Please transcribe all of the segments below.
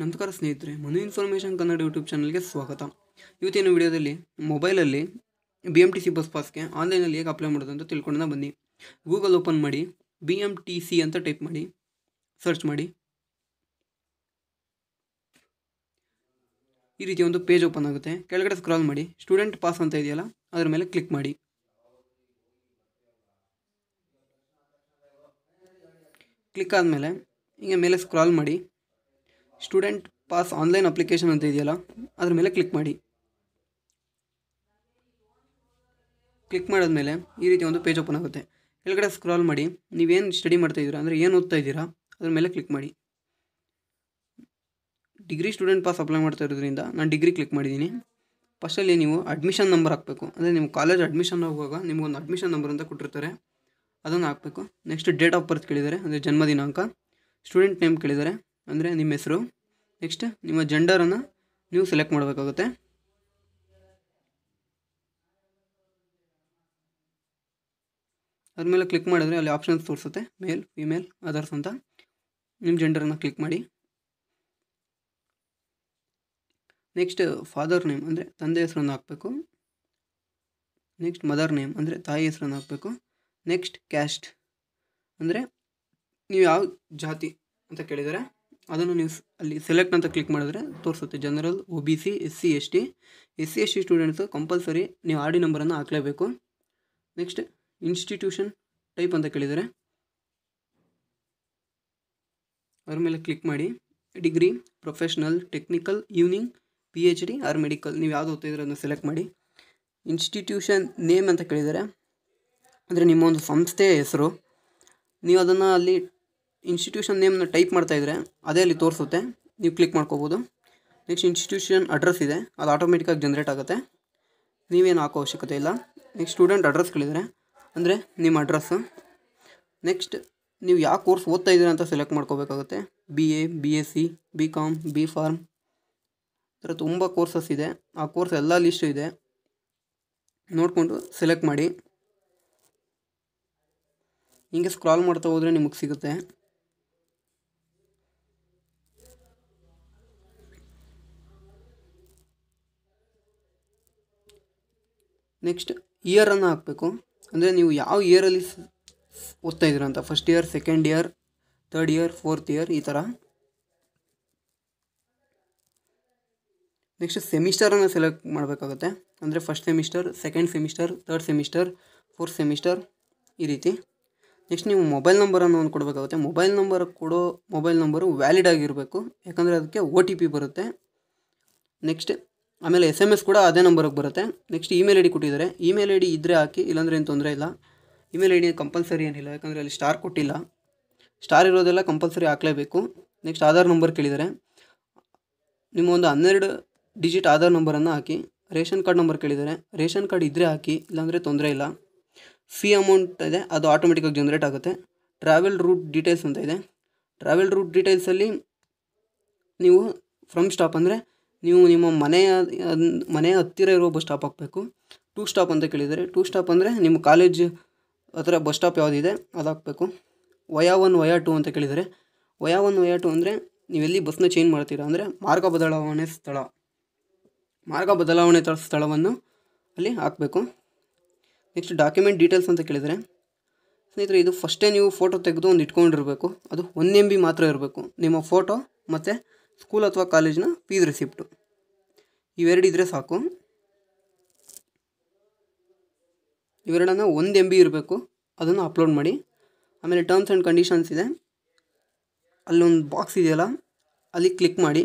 ನಮಸ್ಕಾರ ಸ್ನೇಹಿತರೆ Manu information Kannada YouTube ಚಾನಲ್ಗೆ ಸ್ವಾಗತ ಇವತ್ತಿನ ವಿಡಿಯೋದಲ್ಲಿ ಮೊಬೈಲಲ್ಲಿ B M T C bus ಪಾಸ್ಗೆ ಆನ್ಲೈನಲ್ಲಿ ಹೇಗೆ ಅಪ್ಲೈ ಮಾಡೋದು ಅಂತ ತಿಳ್ಕೊಂಡ ಬನ್ನಿ ಗೂಗಲ್ ಓಪನ್ ಮಾಡಿ ಬಿ ಎಮ್ ಟಿ ಸಿ ಅಂತ ಟೈಪ್ ಮಾಡಿ ಸರ್ಚ್ ಮಾಡಿ ಈ ರೀತಿ ಒಂದು ಪೇಜ್ ಓಪನ್ ಆಗುತ್ತೆ ಕೆಳಗಡೆ ಸ್ಕ್ರಾಲ್ ಮಾಡಿ ಸ್ಟೂಡೆಂಟ್ ಪಾಸ್ ಅಂತ ಇದೆಯಲ್ಲ ಅದರ ಮೇಲೆ ಕ್ಲಿಕ್ ಮಾಡಿ ಕ್ಲಿಕ್ ಆದಮೇಲೆ ಹೀಗೆ ಮೇಲೆ ಸ್ಕ್ರಾಲ್ ಮಾಡಿ ಸ್ಟೂಡೆಂಟ್ ಪಾಸ್ ಆನ್ಲೈನ್ ಅಪ್ಲಿಕೇಶನ್ ಅಂತ ಇದೆಯಲ್ಲ ಅದ್ರ ಮೇಲೆ ಕ್ಲಿಕ್ ಮಾಡಿ ಕ್ಲಿಕ್ ಮಾಡಿದ್ಮೇಲೆ ಈ ರೀತಿ ಒಂದು ಪೇಜ್ ಓಪನ್ ಆಗುತ್ತೆ ಕೆಳಗಡೆ ಸ್ಕ್ರಾಲ್ ಮಾಡಿ ನೀವೇನು ಸ್ಟಡಿ ಮಾಡ್ತಾ ಇದ್ದೀರಾ ಅಂದರೆ ಏನು ಓದ್ತಾ ಇದ್ದೀರಾ ಅದ್ರ ಮೇಲೆ ಕ್ಲಿಕ್ ಮಾಡಿ ಡಿಗ್ರಿ ಸ್ಟೂಡೆಂಟ್ ಪಾಸ್ ಅಪ್ಲೈ ಮಾಡ್ತಾ ಇರೋದ್ರಿಂದ ನಾನು ಡಿಗ್ರಿ ಕ್ಲಿಕ್ ಮಾಡಿದ್ದೀನಿ ಫಸ್ಟಲ್ಲಿ ನೀವು ಅಡ್ಮಿಷನ್ ನಂಬರ್ ಹಾಕಬೇಕು ಅಂದರೆ ನಿಮ್ಮ ಕಾಲೇಜ್ ಅಡ್ಮಿಷನ್ ಹೋಗುವಾಗ ನಿಮಗೊಂದು ಅಡ್ಮಿಷನ್ ನಂಬರ್ ಅಂತ ಕೊಟ್ಟಿರ್ತಾರೆ ಅದನ್ನು ಹಾಕಬೇಕು ನೆಕ್ಸ್ಟ್ ಡೇಟ್ ಆಫ್ ಬರ್ತ್ ಕೇಳಿದ್ದಾರೆ ಅಂದರೆ ಜನ್ಮ ದಿನಾಂಕ ಸ್ಟೂಡೆಂಟ್ ನೇಮ್ ಕೇಳಿದ್ದಾರೆ ಅಂದರೆ ನಿಮ್ಮ ಹೆಸರು ನೆಕ್ಸ್ಟ್ ನಿಮ್ಮ ಜೆಂಡರನ್ನು ನೀವು ಸೆಲೆಕ್ಟ್ ಮಾಡಬೇಕಾಗುತ್ತೆ ಅದ್ರ ಮೇಲೆ ಕ್ಲಿಕ್ ಮಾಡಿದ್ರೆ ಅಲ್ಲಿ ಆಪ್ಷನ್ಸ್ ತೋರಿಸುತ್ತೆ ಮೇಲ್ ಫಿಮೇಲ್ ಅದರ್ಸ್ ಅಂತ ನಿಮ್ಮ ಜೆಂಡರನ್ನು ಕ್ಲಿಕ್ ಮಾಡಿ ನೆಕ್ಸ್ಟ್ ಫಾದರ್ ನೇಮ್ ಅಂದರೆ ತಂದೆ ಹೆಸರನ್ನು ಹಾಕಬೇಕು ನೆಕ್ಸ್ಟ್ ಮದರ್ ನೇಮ್ ಅಂದರೆ ತಾಯಿ ಹೆಸರನ್ನು ಹಾಕಬೇಕು ನೆಕ್ಸ್ಟ್ ಕ್ಯಾಸ್ಟ್ ಅಂದರೆ ನೀವು ಯಾವ ಜಾತಿ ಅಂತ ಕೇಳಿದರೆ ಅದನ್ನು ನೀವು ಅಲ್ಲಿ ಸೆಲೆಕ್ಟ್ ಅಂತ ಕ್ಲಿಕ್ ಮಾಡಿದ್ರೆ ತೋರಿಸುತ್ತೆ general O B C S C S T S C S T students compulsory ನೀವು ಆರ್ ಡಿ ನಂಬರನ್ನು ಹಾಕಲೇಬೇಕು ನೆಕ್ಸ್ಟ್ ಇನ್ಸ್ಟಿಟ್ಯೂಷನ್ ಟೈಪ್ ಅಂತ ಕೇಳಿದರೆ ಅದ್ರ ಮೇಲೆ ಕ್ಲಿಕ್ ಮಾಡಿ degree professional technical evening P H D R medical ನೀವು ಯಾವುದು ಇದ್ರೆ ಅದನ್ನು ಸೆಲೆಕ್ಟ್ ಮಾಡಿ ಇನ್ಸ್ಟಿಟ್ಯೂಷನ್ ನೇಮ್ ಅಂತ ಕೇಳಿದರೆ ಅಂದರೆ ನಿಮ್ಮ ಒಂದು ಸಂಸ್ಥೆಯ ಹೆಸರು ನೀವು ಅದನ್ನು ಅಲ್ಲಿ ಇನ್ಸ್ಟಿಟ್ಯೂಷನ್ ನೇಮ್ನ ಟೈಪ್ ಮಾಡ್ತಾ ಮಾಡ್ತಾಯಿದ್ರೆ ಅದೇ ಅಲ್ಲಿ ತೋರಿಸುತ್ತೆ ನೀವು ಕ್ಲಿಕ್ ಮಾಡ್ಕೋಬೋದು ನೆಕ್ಸ್ಟ್ ಇನ್ಸ್ಟಿಟ್ಯೂಷನ್ ಅಡ್ರೆಸ್ ಇದೆ ಅದು ಆಟೋಮೆಟಿಕಾಗಿ ಜನ್ರೇಟ್ ಆಗುತ್ತೆ ನೀವೇನು ಹಾಕೋ ಅವಶ್ಯಕತೆ ಇಲ್ಲ ನೆಕ್ಸ್ಟ್ ಸ್ಟೂಡೆಂಟ್ ಅಡ್ರೆಸ್ಗಳಿದ್ದಾರೆ ಅಂದರೆ ನಿಮ್ಮ ಅಡ್ರೆಸ್ಸು ನೆಕ್ಸ್ಟ್ ನೀವು ಯಾವ ಕೋರ್ಸ್ ಓದ್ತಾ ಇದ್ದೀರ ಅಂತ ಸೆಲೆಕ್ಟ್ ಮಾಡ್ಕೋಬೇಕಾಗುತ್ತೆ B A B S C B com B pharm ಈ ಥರ ತುಂಬ ಕೋರ್ಸಸ್ ಇದೆ ಆ ಕೋರ್ಸ್ ಎಲ್ಲ ಲಿಸ್ಟು ಇದೆ ನೋಡಿಕೊಂಡು ಸೆಲೆಕ್ಟ್ ಮಾಡಿ ಹಿಂಗೆ ಸ್ಕ್ರಾಲ್ ಮಾಡ್ತಾ ಹೋದರೆ ನಿಮಗೆ ಸಿಗುತ್ತೆ ನೆಕ್ಸ್ಟ್ ಇಯರನ್ನು ಹಾಕಬೇಕು ಅಂದರೆ ನೀವು ಯಾವ ಇಯರಲ್ಲಿ ಓದ್ತಾ ಅಂತ first year second year third year fourth year ಈ ಥರ ನೆಕ್ಸ್ಟ್ ಸೆಮಿಸ್ಟರನ್ನು ಸೆಲೆಕ್ಟ್ ಮಾಡಬೇಕಾಗುತ್ತೆ ಅಂದರೆ first semester second semester third semester fourth semester ಈ ರೀತಿ ನೆಕ್ಸ್ಟ್ ನೀವು ಮೊಬೈಲ್ ನಂಬರನ್ನು ಒಂದು ಕೊಡಬೇಕಾಗುತ್ತೆ ಮೊಬೈಲ್ ನಂಬರ್ ಕೊಡೋ ಮೊಬೈಲ್ ನಂಬರು ವ್ಯಾಲಿಡ್ ಆಗಿರಬೇಕು ಯಾಕಂದರೆ ಅದಕ್ಕೆ ಒ ಟಿ ಪಿ ಬರುತ್ತೆ ನೆಕ್ಸ್ಟ್ ಆಮೇಲೆ ಎಸ್ ಎಮ್ ಎಸ್ ಕೂಡ ಅದೇ ನಂಬರ್ಗೆ ಬರುತ್ತೆ ನೆಕ್ಸ್ಟ್ ಇಮೇಲ್ ಐ ಡಿ ಕೊಟ್ಟಿದ್ದಾರೆ ಇಮೇಲ್ ಐ ಡಿ ಇದ್ದರೆ ಹಾಕಿ ಇಲ್ಲಾಂದರೆ ಏನು ತೊಂದರೆ ಇಲ್ಲ ಇಮೇಲ್ ಐ ಡಿ ಕಂಪಲ್ಸರಿ ಏನಿಲ್ಲ ಯಾಕಂದರೆ ಅಲ್ಲಿ ಸ್ಟಾರ್ ಕೊಟ್ಟಿಲ್ಲ ಸ್ಟಾರ್ ಇರೋದೆಲ್ಲ ಕಂಪಲ್ಸರಿ ಹಾಕಲೇಬೇಕು ನೆಕ್ಸ್ಟ್ ಆಧಾರ್ ನಂಬರ್ ಕೇಳಿದ್ದಾರೆ ನಿಮ್ಮ ಒಂದು ಹನ್ನೆರಡು ಡಿಜಿಟ್ ಆಧಾರ್ ನಂಬರನ್ನು ಹಾಕಿ ರೇಷನ್ ಕಾರ್ಡ್ ನಂಬರ್ ಕೇಳಿದ್ದಾರೆ ರೇಷನ್ ಕಾರ್ಡ್ ಇದ್ದರೆ ಹಾಕಿ ಇಲ್ಲಾಂದರೆ ತೊಂದರೆ ಇಲ್ಲ ಫೀ ಅಮೌಂಟ್ ಇದೆ ಅದು ಆಟೋಮೆಟಿಕ್ಕಾಗಿ ಜನ್ರೇಟ್ ಆಗುತ್ತೆ ಟ್ರಾವೆಲ್ ರೂಟ್ ಡೀಟೇಲ್ಸ್ ಅಂತ ಇದೆ ಟ್ರಾವೆಲ್ ರೂಟ್ ಡೀಟೇಲ್ಸಲ್ಲಿ ನೀವು ಫ್ರಮ್ ಸ್ಟಾಪ್ ಅಂದರೆ ನೀವು ನಿಮ್ಮ ಮನೆಯ ಮನೆಯ ಹತ್ತಿರ ಇರುವ ಬಸ್ ಸ್ಟಾಪ್ ಹಾಕಬೇಕು ಟೂ ಸ್ಟಾಪ್ ಅಂತ ಕೇಳಿದರೆ ಟೂ ಸ್ಟಾಪ್ ಅಂದರೆ ನಿಮ್ಮ ಕಾಲೇಜ್ ಹತ್ರ ಬಸ್ ಸ್ಟಾಪ್ ಯಾವುದಿದೆ ಅದು ಹಾಕಬೇಕು ವಯಾ ಒನ್ ವಯಾ ಟು ಅಂತ ಕೇಳಿದರೆ ವಯಾ ಒನ್ ವಯಾ ಟು ಅಂದರೆ ನೀವೆಲ್ಲಿ ಬಸ್ನ ಚೇಂಜ್ ಮಾಡ್ತೀರಾ ಅಂದರೆ ಮಾರ್ಗ ಬದಲಾವಣೆ ಸ್ಥಳ ಮಾರ್ಗ ಬದಲಾವಣೆ ಸ್ಥಳವನ್ನು ಅಲ್ಲಿ ಹಾಕಬೇಕು ನೆಕ್ಸ್ಟ್ ಡಾಕ್ಯುಮೆಂಟ್ ಡೀಟೇಲ್ಸ್ ಅಂತ ಕೇಳಿದರೆ ಸ್ನೇಹಿತರೆ ಇದು ಫಸ್ಟೇ ನೀವು ಫೋಟೋ ತೆಗೆದು ಒಂದು ಇಟ್ಕೊಂಡಿರಬೇಕು ಅದು ಒನ್ ಎಮ್ ಬಿ ಮಾತ್ರ ಇರಬೇಕು ನಿಮ್ಮ ಫೋಟೋ ಮತ್ತು ಸ್ಕೂಲ್ ಅಥವಾ ಕಾಲೇಜಿನ ಫೀಸ್ ರಿಸಿಪ್ಟು ಇವೆರಡಿದ್ರೆ ಸಾಕು ಇವೆರಡನ್ನು ಒಂದು ಎಂ ಬಿ ಇರಬೇಕು ಅದನ್ನು ಅಪ್ಲೋಡ್ ಮಾಡಿ ಆಮೇಲೆ ಟರ್ಮ್ಸ್ ಆ್ಯಂಡ್ ಕಂಡೀಷನ್ಸ್ ಇದೆ ಅಲ್ಲೊಂದು ಬಾಕ್ಸ್ ಇದೆಯಲ್ಲ ಅಲ್ಲಿ ಕ್ಲಿಕ್ ಮಾಡಿ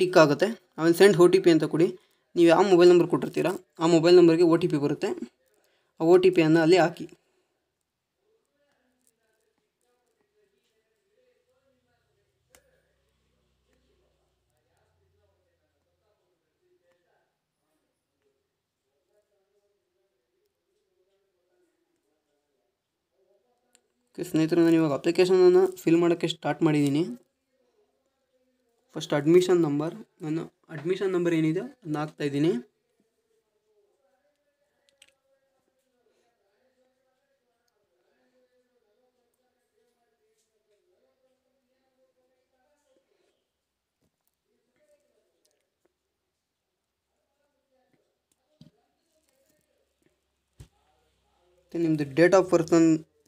ಟಿಕ್ ಆಗುತ್ತೆ ಆಮೇಲೆ ಸೆಂಡ್ ಓ ಟಿ ಪಿ ಅಂತ ಕೊಡಿ ನೀವು ಯಾವ ಮೊಬೈಲ್ ನಂಬರ್ ಕೊಟ್ಟಿರ್ತೀರ ಆ ಮೊಬೈಲ್ ನಂಬರ್ಗೆ ಒ ಟಿ ಪಿ ಬರುತ್ತೆ ಆ ಒ ಟಿ ಪಿಯನ್ನು ಅಲ್ಲಿ ಹಾಕಿ ಓಕೆ ಸ್ನೇಹಿತರೆ ನಾನು ಇವಾಗ ಅಪ್ಲಿಕೇಶನನ್ನು ಫಿಲ್ ಮಾಡೋಕ್ಕೆ ಸ್ಟಾರ್ಟ್ ಮಾಡಿದ್ದೀನಿ ಫಸ್ಟ್ ಅಡ್ಮಿಷನ್ ನಂಬರ್ ನಾನು ಅಡ್ಮಿಷನ್ ನಂಬರ್ ಏನಿದೆ ಅದನ್ನ ಹಾಕ್ತಾಯಿದ್ದೀನಿ ನಿಮ್ಮದು ಡೇಟ್ ಆಫ್ ಬರ್ತ್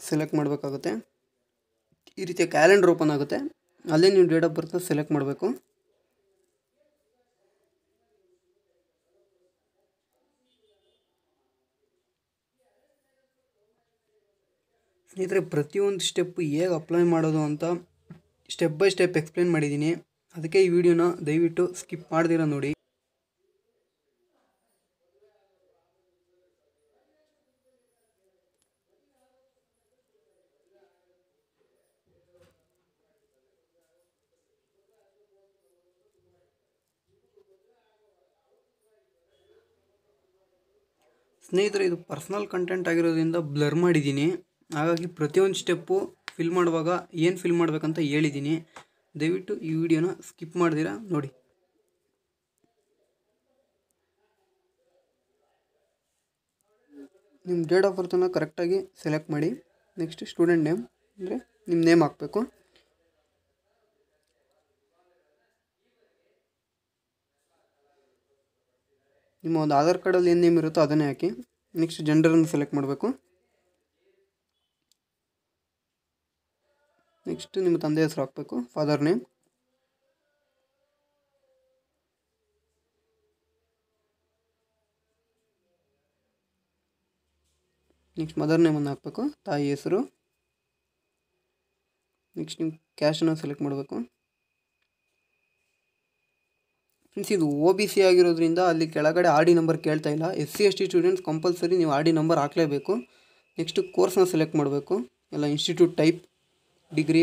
ಸೆಲೆಕ್ಟ್ ಮಾಡಬೇಕಾಗುತ್ತೆ ಈ ರೀತಿಯ ಕ್ಯಾಲೆಂಡರ್ ಓಪನ್ ಆಗುತ್ತೆ ಅಲ್ಲೇ ನೀವು ಡೇಟ್ ಆಫ್ ಬರ್ತ್ನ ಸೆಲೆಕ್ಟ್ ಮಾಡಬೇಕು ಸ್ನೇಹಿತರೆ ಪ್ರತಿಯೊಂದು ಸ್ಟೆಪ್ ಹೇಗೆ ಅಪ್ಲೈ ಮಾಡೋದು ಅಂತ ಸ್ಟೆಪ್ ಬೈ ಸ್ಟೆಪ್ ಎಕ್ಸ್ಪ್ಲೇನ್ ಮಾಡಿದ್ದೀನಿ ಅದಕ್ಕೆ ಈ ವಿಡಿಯೋನ ದಯವಿಟ್ಟು ಸ್ಕಿಪ್ ಮಾಡ್ದಿರ ನೋಡಿ ಸ್ನೇಹಿತರೆ ಇದು ಪರ್ಸ್ನಲ್ ಕಂಟೆಂಟ್ ಆಗಿರೋದ್ರಿಂದ ಬ್ಲರ್ ಮಾಡಿದ್ದೀನಿ ಹಾಗಾಗಿ ಪ್ರತಿಯೊಂದು ಸ್ಟೆಪ್ಪು ಫಿಲ್ ಮಾಡುವಾಗ ಏನು ಫಿಲ್ ಮಾಡಬೇಕಂತ ಹೇಳಿದ್ದೀನಿ ದಯವಿಟ್ಟು ಈ ವಿಡಿಯೋನ ಸ್ಕಿಪ್ ಮಾಡ್ದಿರಾ ನೋಡಿ ನಿಮ್ಮ ಡೇಟ್ ಆಫ್ ಬರ್ತನ್ನು ಕರೆಕ್ಟಾಗಿ ಸೆಲೆಕ್ಟ್ ಮಾಡಿ ನೆಕ್ಸ್ಟ್ ಸ್ಟೂಡೆಂಟ್ ನೇಮ್ ಅಂದರೆ ನಿಮ್ಮ ನೇಮ್ ಹಾಕಬೇಕು ನಿಮ್ಮ ಒಂದು ಆಧಾರ್ ಕಾರ್ಡಲ್ಲಿ ಏನು ನೇಮ್ ಇರುತ್ತೋ ಅದನ್ನೇ ಹಾಕಿ ನೆಕ್ಸ್ಟ್ ಜೆಂಡರನ್ನು ಸೆಲೆಕ್ಟ್ ಮಾಡಬೇಕು ನೆಕ್ಸ್ಟ್ ನಿಮ್ಮ ತಂದೆ ಹೆಸರು ಹಾಕಬೇಕು ಫಾದರ್ ನೇಮ್ ನೆಕ್ಸ್ಟ್ ಮದರ್ ನೇಮನ್ನು ಹಾಕಬೇಕು ತಾಯಿ ಹೆಸರು ನೆಕ್ಸ್ಟ್ ನಿಮ್ಮ ಕ್ಯಾಶನ್ನು ಸೆಲೆಕ್ಟ್ ಮಾಡಬೇಕು ಫ್ರೆಂಡ್ಸ್ ಇದು ಓ ಬಿ ಸಿ ಆಗಿರೋದ್ರಿಂದ ಅಲ್ಲಿ ಕೆಳಗಡೆ ಆರ್ ಡಿ ನಂಬರ್ ಕೇಳ್ತಾ ಇಲ್ಲ S C S T students compulsory ನೀವು ಆರ್ ಡಿ ನಂಬರ್ ಹಾಕಲೇಬೇಕು ನೆಕ್ಸ್ಟ್ ಕೋರ್ಸ್ನ ಸೆಲೆಕ್ಟ್ ಮಾಡಬೇಕು ಎಲ್ಲ institute type degree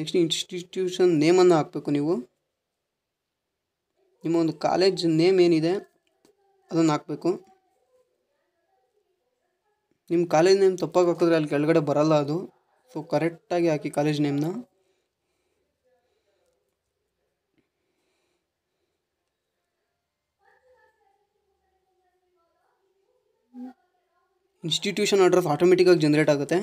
next institution ನೇಮನ್ನು ಹಾಕಬೇಕು ನೀವು ನಿಮ್ಮ ಒಂದು ಕಾಲೇಜ್ ನೇಮ್ ಏನಿದೆ ಅದನ್ನು ಹಾಕಬೇಕು ನಿಮ್ಮ ಕಾಲೇಜ್ ನೇಮ್ ತಪ್ಪಾಗಿ ಹಾಕಿದ್ರೆ ಅಲ್ಲಿ ಕೆಳಗಡೆ ಬರಲ್ಲ ಅದು ಸೊ ಕರೆಕ್ಟಾಗಿ ಹಾಕಿ ಕಾಲೇಜ್ ನೇಮ್ನ ಇನ್ಸ್ಟಿಟ್ಯೂಷನ್ ಅಡ್ರೆಸ್ ಆಟೋಮೆಟಿಕ್ಕಾಗಿ ಜನ್ರೇಟ್ ಆಗುತ್ತೆ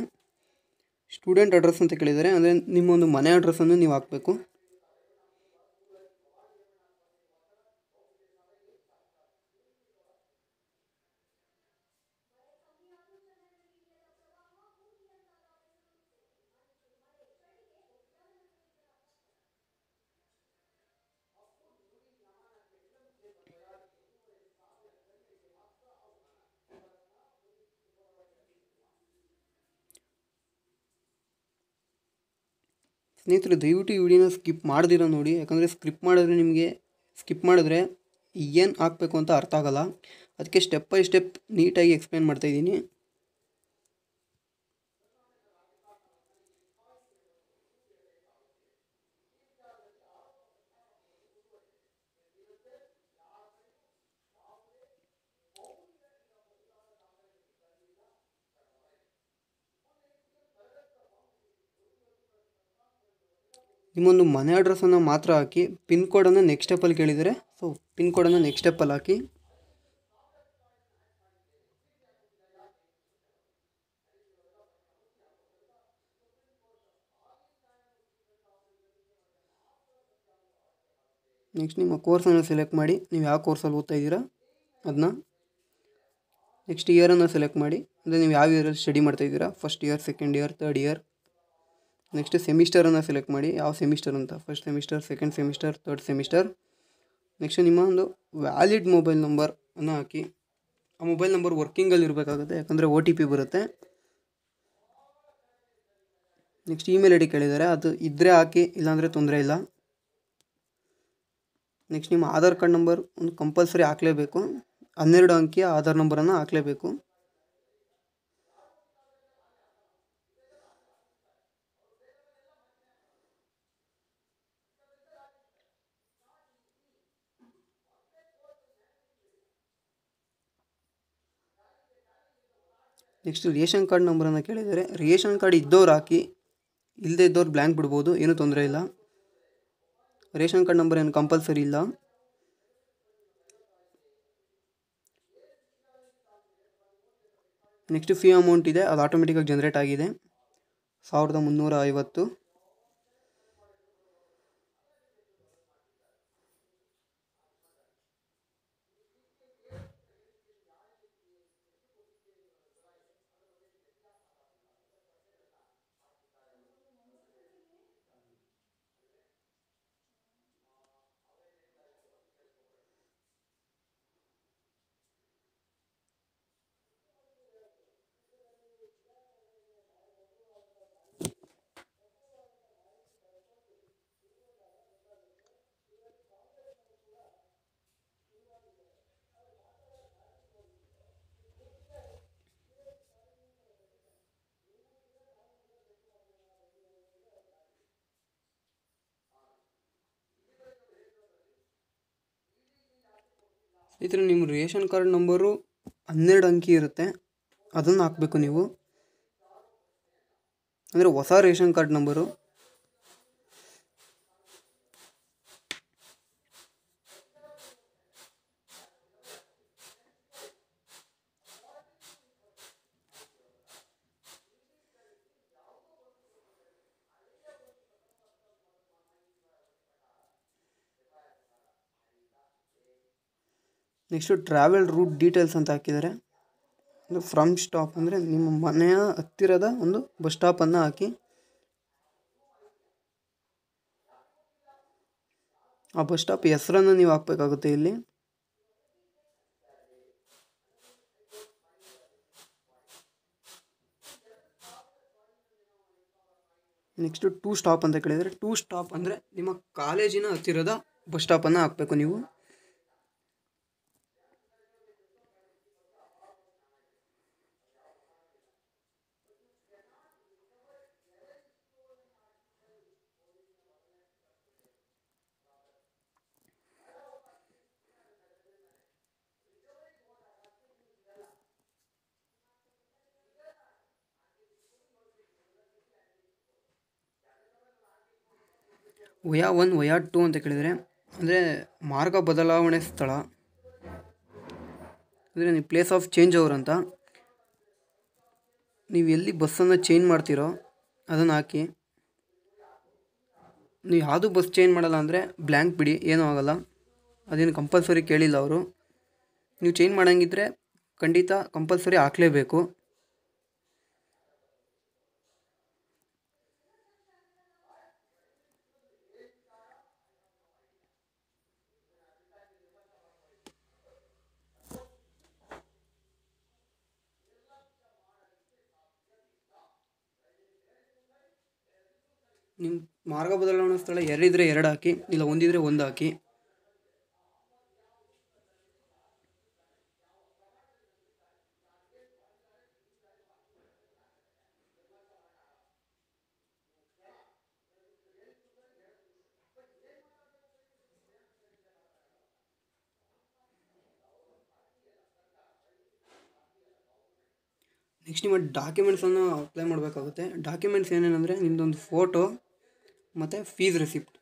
ಸ್ಟೂಡೆಂಟ್ ಅಡ್ರೆಸ್ ಅಂತ ಕೇಳಿದ್ದಾರೆ ಅಂದರೆ ನಿಮ್ಮೊಂದು ಮನೆ ಅಡ್ರೆಸ್ಸನ್ನು ನೀವು ಹಾಕಬೇಕು ಸ್ನೇಹಿತರೆ ದಯವಿಟ್ಟು ಈ ವಿಡಿಯೋನ ಸ್ಕಿಪ್ ಮಾಡ್ದಿರ ನೋಡಿ ಯಾಕಂದರೆ ಸ್ಕಿಪ್ ಮಾಡಿದ್ರೆ ನಿಮಗೆ ಸ್ಕಿಪ್ ಮಾಡಿದ್ರೆ ಏನು ಹಾಕಬೇಕು ಅಂತ ಅರ್ಥ ಆಗಲ್ಲ ಅದಕ್ಕೆ ಸ್ಟೆಪ್ ಬೈ ಸ್ಟೆಪ್ ನೀಟಾಗಿ ಎಕ್ಸ್ಪ್ಲೇನ್ ಮಾಡ್ತಾಯಿದ್ದೀನಿ ನಿಮ್ಮೊಂದು ಮನೆ ಅಡ್ರೆಸ್ಸನ್ನು ಮಾತ್ರ ಹಾಕಿ ಪಿನ್ ಕೋಡನ್ನು ನೆಕ್ಸ್ಟ್ ಸ್ಟೆಪ್ಪಲ್ಲಿ ಕೇಳಿದರೆ ಸೊ ಪಿನ್ ಕೋಡನ್ನು ನೆಕ್ಸ್ಟ್ ಸ್ಟೆಪ್ಪಲ್ಲಿ ಹಾಕಿ ನೆಕ್ಸ್ಟ್ ನಿಮ್ಮ ಕೋರ್ಸನ್ನು ಸೆಲೆಕ್ಟ್ ಮಾಡಿ ನೀವು ಯಾವ ಕೋರ್ಸಲ್ಲಿ ಓದ್ತಾ ಇದ್ದೀರಾ ಅದನ್ನ ನೆಕ್ಸ್ಟ್ ಇಯರನ್ನು ಸೆಲೆಕ್ಟ್ ಮಾಡಿ ಅಂದರೆ ನೀವು ಯಾವ ಇಯರಲ್ಲಿ ಸ್ಟಡಿ ಮಾಡ್ತಾ ಇದ್ದೀರಾ first year second year third year next ಸೆಮಿಸ್ಟರನ್ನು ಸೆಲೆಕ್ಟ್ ಮಾಡಿ ಯಾವ ಸೆಮಿಸ್ಟರ್ ಅಂತ first semester second semester third semester next ನಿಮ್ಮ ಒಂದು ವ್ಯಾಲಿಡ್ ಮೊಬೈಲ್ ನಂಬರನ್ನು ಹಾಕಿ ಆ ಮೊಬೈಲ್ ನಂಬರ್ ವರ್ಕಿಂಗಲ್ಲಿ ಇರಬೇಕಾಗುತ್ತೆ ಯಾಕಂದರೆ ಒ ಟಿ ಪಿ ಬರುತ್ತೆ ನೆಕ್ಸ್ಟ್ ಇಮೇಲ್ ಐ ಡಿ ಕೇಳಿದ್ದಾರೆ ಅದು ಇದ್ದರೆ ಹಾಕಿ ಇಲ್ಲಾಂದರೆ ತೊಂದರೆ ಇಲ್ಲ ನೆಕ್ಸ್ಟ್ ನಿಮ್ಮ ಆಧಾರ್ ಕಾರ್ಡ್ ನಂಬರ್ ಒಂದು ಕಂಪಲ್ಸರಿ ಹಾಕಲೇಬೇಕು ಹನ್ನೆರಡು ಅಂಕಿ ಆಧಾರ್ ನಂಬರನ್ನು ಹಾಕಲೇಬೇಕು ನೆಕ್ಸ್ಟ್ ರೇಷನ್ ಕಾರ್ಡ್ ನಂಬರನ್ನು ಕೇಳಿದರೆ ರೇಷನ್ ಕಾರ್ಡ್ ಇದ್ದವ್ರು ಹಾಕಿ ಇಲ್ಲದೇ ಇದ್ದವ್ರು ಬ್ಲ್ಯಾಂಕ್ ಬಿಡ್ಬೋದು ಏನೂ ತೊಂದರೆ ಇಲ್ಲ ರೇಷನ್ ಕಾರ್ಡ್ ನಂಬರ್ ಏನು ಕಂಪಲ್ಸರಿ ಇಲ್ಲ ನೆಕ್ಸ್ಟ್ ಫೀ ಅಮೌಂಟ್ ಇದೆ ಅದು ಆಟೋಮೆಟಿಕಾಗಿ ಜನ್ರೇಟ್ ಆಗಿದೆ ಸಾವಿರದ ಮುನ್ನೂರ ಐವತ್ತು ಈ ಥರ ನಿಮ್ಮ ರೇಷನ್ ಕಾರ್ಡ್ ನಂಬರು ಹನ್ನೆರಡು ಅಂಕಿ ಇರುತ್ತೆ ಅದನ್ನು ಹಾಕಬೇಕು ನೀವು ಅಂದರೆ ಹೊಸ ration card number next travel route details ಅಂತ ಹಾಕಿದ್ದಾರೆ ಅಂದರೆ ಫ್ರಮ್ ಸ್ಟಾಪ್ ಅಂದರೆ ನಿಮ್ಮ ಮನೆಯ ಹತ್ತಿರದ ಒಂದು ಬಸ್ ಸ್ಟಾಪನ್ನು ಹಾಕಿ ಆ ಬಸ್ ಸ್ಟಾಪ್ ಹೆಸರನ್ನು ನೀವು ಹಾಕಬೇಕಾಗುತ್ತೆ ಇಲ್ಲಿ ನೆಕ್ಸ್ಟು ಟೂ ಸ್ಟಾಪ್ ಅಂತ ಕೇಳಿದರೆ ಟೂ ಸ್ಟಾಪ್ ಅಂದರೆ ನಿಮ್ಮ ಕಾಲೇಜಿನ ಹತ್ತಿರದ ಬಸ್ ಸ್ಟಾಪನ್ನು ಹಾಕಬೇಕು ನೀವು ಒಯಾ ಒನ್ ಒಯಾ ಟು ಅಂತ ಕೇಳಿದರೆ ಅಂದರೆ ಮಾರ್ಗ ಬದಲಾವಣೆ ಸ್ಥಳ ಅಂದರೆ ನೀವು ಪ್ಲೇಸ್ ಆಫ್ ಚೇಂಜ್ ಓವರ್ ಅಂತ ನೀವು ಎಲ್ಲಿ ಬಸ್ಸನ್ನು ಚೇಂಜ್ ಮಾಡ್ತೀರೋ ಅದನ್ನು ಹಾಕಿ ನೀವು ಯಾವುದು ಬಸ್ ಚೇಂಜ್ ಮಾಡಲ್ಲ ಅಂದರೆ ಬ್ಲ್ಯಾಂಕ್ ಬಿಡಿ ಏನೂ ಆಗೋಲ್ಲ ಅದೇನು ಕಂಪಲ್ಸರಿ ಕೇಳಿಲ್ಲ ಅವರು ನೀವು ಚೇಂಜ್ ಮಾಡೋಂಗಿದ್ರೆ ಖಂಡಿತ ಕಂಪಲ್ಸರಿ ಹಾಕ್ಲೇಬೇಕು ನಿಮ್ಮ ಮಾರ್ಗ ಬದಲಾವಣಾ ಸ್ಥಳ ಎರಡಿದ್ರೆ ಎರಡು ಹಾಕಿ ಇಲ್ಲ ಒಂದಿದ್ರೆ ಒಂದು ಹಾಕಿ ನೆಕ್ಸ್ಟ್ ನಿಮ್ಮ ಡಾಕ್ಯುಮೆಂಟ್ಸನ್ನು ಅಪ್ಲೈ ಮಾಡಬೇಕಾಗುತ್ತೆ ಡಾಕ್ಯುಮೆಂಟ್ಸ್ ಏನೇನೆಂದರೆ ನಿಮ್ಮದೊಂದು ಫೋಟೋ मतलब फीस रिसिप्ट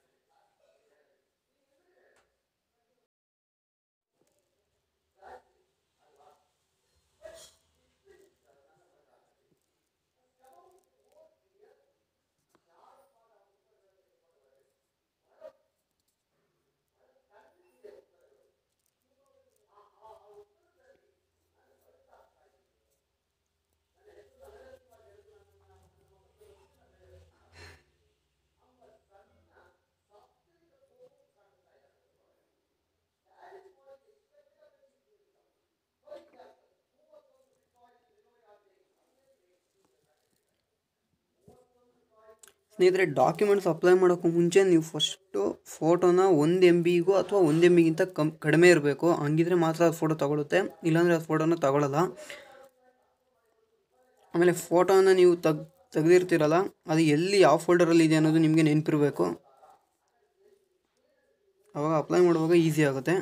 ಸ್ನೇಹಿತರೆ ಡಾಕ್ಯುಮೆಂಟ್ಸ್ ಅಪ್ಲೈ ಮಾಡೋಕ್ಕೂ ಮುಂಚೆ ನೀವು ಫಸ್ಟು ಫೋಟೋನ ಒಂದು ಎಮ್ ಬಿಗೂ ಅಥವಾ ಒಂದು ಎಮ್ ಬಿಗಿಂತ ಕಮ್ ಕಡಿಮೆ ಇರಬೇಕು ಹಂಗಿದ್ರೆ ಮಾತ್ರ ಅದು ಫೋಟೋ ತೊಗೊಳುತ್ತೆ ಇಲ್ಲಾಂದರೆ ಅದು ಫೋಟೋನ ತಗೊಳ್ಳಲ್ಲ ಆಮೇಲೆ ಫೋಟೋನ ನೀವು ತಗ್ ತೆಗೆದಿರ್ತಿರಲ್ಲ ಅದು ಎಲ್ಲಿ ಯಾವ ಫೋಲ್ಡರಲ್ಲಿ ಇದೆ ಅನ್ನೋದು ನಿಮಗೆ ನೆನಪಿರಬೇಕು ಆವಾಗ ಅಪ್ಲೈ ಮಾಡುವಾಗ ಈಸಿ ಆಗುತ್ತೆ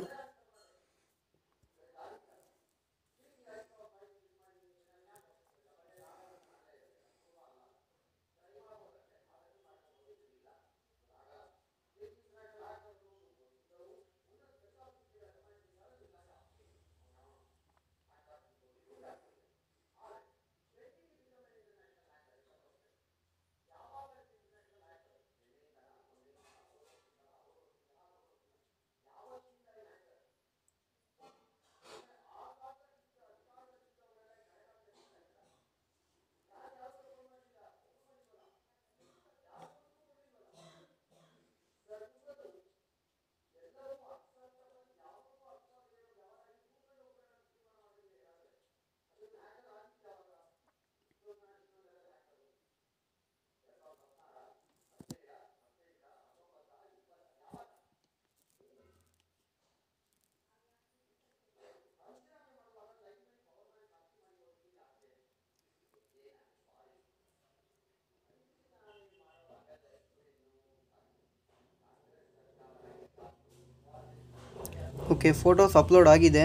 ಓಕೆ ಫೋಟೋಸ್ ಅಪ್ಲೋಡ್ ಆಗಿದೆ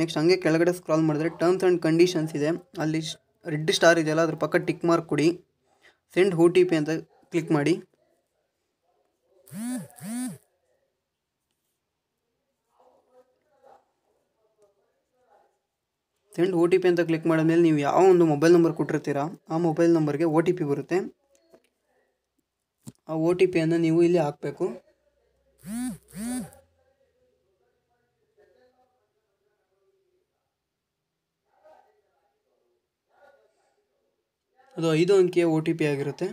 ನೆಕ್ಸ್ಟ್ ಹಂಗೆ ಕೆಳಗಡೆ ಸ್ಕ್ರಾಲ್ ಮಾಡಿದ್ರೆ ಟರ್ಮ್ಸ್ ಆ್ಯಂಡ್ ಕಂಡೀಷನ್ಸ್ ಇದೆ ಅಲ್ಲಿ ರೆಡ್ ಸ್ಟಾರ್ ಇದೆಯಲ್ಲ ಅದ್ರ ಪಕ್ಕ ಟಿಕ್ ಮಾರ್ಕ್ ಕೊಡಿ ಸೆಂಡ್ ಹೋ ಟಿ ಪಿ ಅಂತ ಕ್ಲಿಕ್ ಮಾಡಿ ಸೆಂಡ್ ಓ ಟಿ ಪಿ ಅಂತ ಕ್ಲಿಕ್ ಮಾಡಿದ ಮೇಲೆ ನೀವು ಯಾವ ಒಂದು ಮೊಬೈಲ್ ನಂಬರ್ ಕೊಟ್ಟಿರ್ತೀರಾ ಆ ಮೊಬೈಲ್ ನಂಬರ್ಗೆ ಓ ಟಿ ಪಿ ಬರುತ್ತೆ ಆ ಓ ಟಿ ಪಿಯನ್ನು ನೀವು ಇಲ್ಲಿ ಹಾಕಬೇಕು ಅದು ಐದು ಅಂಕಿಯ ಒ ಟಿ ಪಿ ಆಗಿರುತ್ತೆ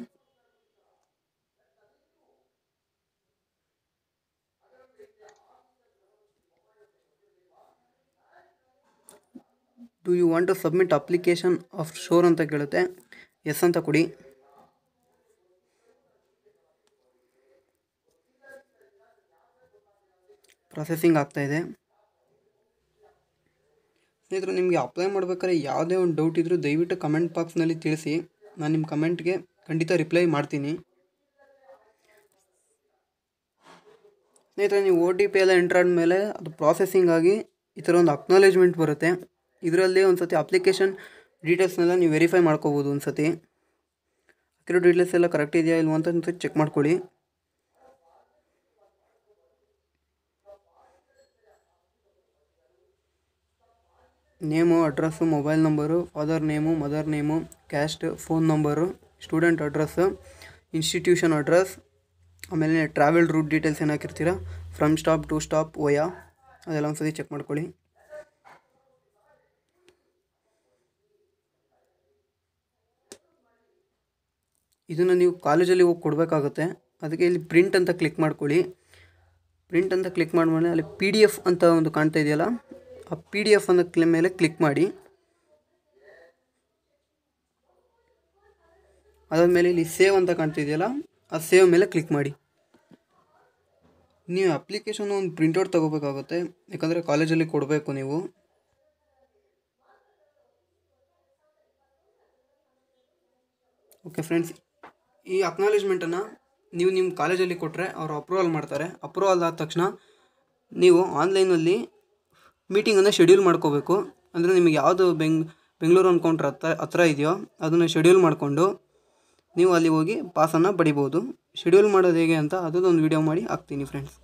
do you want to submit application of sure ಅಂತ ಕೇಳುತ್ತೆ ಎಸ್ ಅಂತ ಕೊಡಿ ಪ್ರೊಸೆಸಿಂಗ್ ಆಗ್ತಾಯಿದೆ ಸ್ನೇಹಿತರು ನಿಮಗೆ ಅಪ್ಲೈ ಮಾಡ್ಬೇಕಾದ್ರೆ ಯಾವುದೇ ಒಂದು ಡೌಟ್ ಇದ್ದರೂ ದಯವಿಟ್ಟು ಕಮೆಂಟ್ ಬಾಕ್ಸ್ನಲ್ಲಿ ತಿಳಿಸಿ ನಾನು ನಿಮ್ಮ ಕಮೆಂಟ್ಗೆ ಖಂಡಿತ ರಿಪ್ಲೈ ಮಾಡ್ತೀನಿ ಸ್ನೇಹಿತರೆ ನೀವು ಓ ಟಿ ಪಿ ಎಲ್ಲ ಎಂಟ್ರ್ ಆದಮೇಲೆ ಅದು ಪ್ರಾಸೆಸಿಂಗ್ ಆಗಿ ಈ ಥರ ಒಂದು ಅಕ್ನಾಲೇಜ್ಮೆಂಟ್ ಬರುತ್ತೆ ಇದರಲ್ಲಿ ಒಂದು ಸತಿ ಅಪ್ಲಿಕೇಶನ್ ಡೀಟೇಲ್ಸ್ನೆಲ್ಲ ನೀವು ವೆರಿಫೈ ಮಾಡ್ಕೋಬೋದು ಒಂದು ಸತಿ ಅಕ್ಯೂರೇಟ್ ಡೀಟೇಲ್ಸ್ ಎಲ್ಲ ಕರೆಕ್ಟ್ ಇದೆಯಾ ಇಲ್ವಂತ ಚೆಕ್ ಮಾಡ್ಕೊಳ್ಳಿ name address mobile number father name mother name caste phone number student address institution address ಆಮೇಲೆ ಟ್ರಾವೆಲ್ ರೂಟ್ ಡೀಟೇಲ್ಸ್ ಏನು ಫ್ರಮ್ ಸ್ಟಾಪ್ ಟು ಸ್ಟಾಪ್ ಓಯಾ ಅದೆಲ್ಲ ಒಂದ್ಸತಿ ಚೆಕ್ ಮಾಡ್ಕೊಳ್ಳಿ ಇದನ್ನು ನೀವು ಕಾಲೇಜಲ್ಲಿ ಹೋಗಿ ಕೊಡಬೇಕಾಗುತ್ತೆ ಅದಕ್ಕೆ ಇಲ್ಲಿ ಪ್ರಿಂಟ್ ಅಂತ ಕ್ಲಿಕ್ ಮಾಡ್ಕೊಳ್ಳಿ ಪ್ರಿಂಟ್ ಅಂತ ಕ್ಲಿಕ್ ಮಾಡಿದ್ಮೇಲೆ ಅಲ್ಲಿ ಪಿ ಡಿ ಎಫ್ ಅಂತ ಒಂದು ಕಾಣ್ತಾ ಇದೆಯಲ್ಲ ಆ ಪಿ ಡಿ ಎಫ್ ಅನ್ನೋ ಕ್ಲಿ ಮೇಲೆ ಕ್ಲಿಕ್ ಮಾಡಿ ಅದಾದ ಮೇಲೆ ಇಲ್ಲಿ ಸೇವ್ ಅಂತ ಕಾಣ್ತಿದೆಯಲ್ಲ ಆ ಸೇವ್ ಮೇಲೆ ಕ್ಲಿಕ್ ಮಾಡಿ ನೀವು ಅಪ್ಲಿಕೇಶನ್ ಒಂದು ಪ್ರಿಂಟೌಟ್ ತಗೋಬೇಕಾಗುತ್ತೆ ಯಾಕಂದರೆ ಕಾಲೇಜಲ್ಲಿ ಕೊಡಬೇಕು ನೀವು ಓಕೆ ಫ್ರೆಂಡ್ಸ್ ಈ ಅಕ್ನಾಲೇಜ್ಮೆಂಟನ್ನು ನೀವು ನಿಮ್ಮ ಕಾಲೇಜಲ್ಲಿ ಕೊಟ್ಟರೆ ಅವರು ಅಪ್ರೂವಲ್ ಮಾಡ್ತಾರೆ ಅಪ್ರೂವಲ್ ಆದ ತಕ್ಷಣ ನೀವು ಆನ್ಲೈನಲ್ಲಿ ಮೀಟಿಂಗನ್ನು ಶೆಡ್ಯೂಲ್ ಮಾಡ್ಕೋಬೇಕು ಅಂದರೆ ನಿಮಗೆ ಯಾವುದು ಬೆಂಗ್ ಬೆಂಗಳೂರು ಅನ್ಕೌಂಟ್ರ್ ಹತ್ರ ಹತ್ರ ಇದೆಯೋ ಅದನ್ನು ಶೆಡ್ಯೂಲ್ ಮಾಡಿಕೊಂಡು ನೀವು ಅಲ್ಲಿ ಹೋಗಿ ಪಾಸನ್ನು ಪಡಿಬೋದು ಶೆಡ್ಯೂಲ್ ಮಾಡೋದು ಹೇಗೆ ಅಂತ ಅದೊಂದು ವೀಡಿಯೋ ಮಾಡಿ ಹಾಕ್ತೀನಿ ಫ್ರೆಂಡ್ಸ್